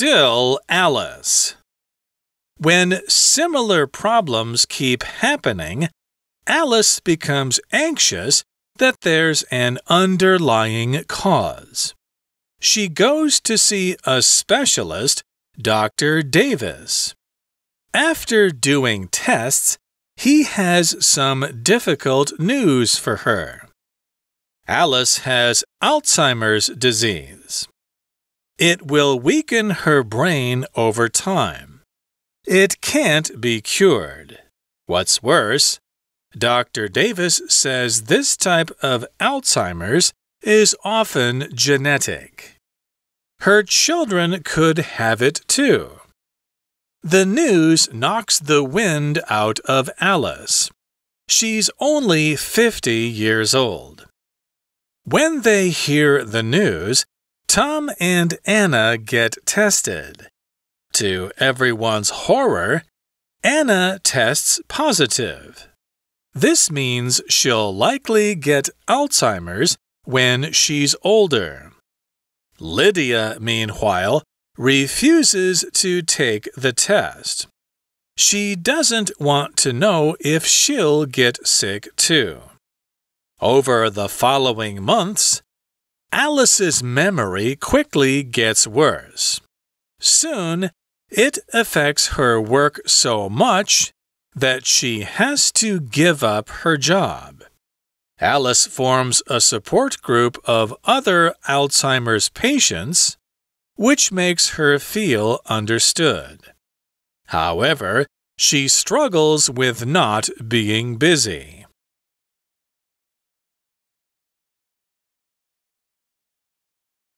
still Alice. When similar problems keep happening, Alice becomes anxious that there's an underlying cause. She goes to see a specialist, Dr. Davis. After doing tests, he has some difficult news for her. Alice has Alzheimer's disease. It will weaken her brain over time. It can't be cured. What's worse, Dr. Davis says this type of Alzheimer's is often genetic. Her children could have it too. The news knocks the wind out of Alice. She's only 50 years old. When they hear the news, Tom and Anna get tested. To everyone's horror, Anna tests positive. This means she'll likely get Alzheimer's when she's older. Lydia, meanwhile, refuses to take the test. She doesn't want to know if she'll get sick too. Over the following months, Alice's memory quickly gets worse. Soon, it affects her work so much that she has to give up her job. Alice forms a support group of other Alzheimer's patients, which makes her feel understood. However, she struggles with not being busy.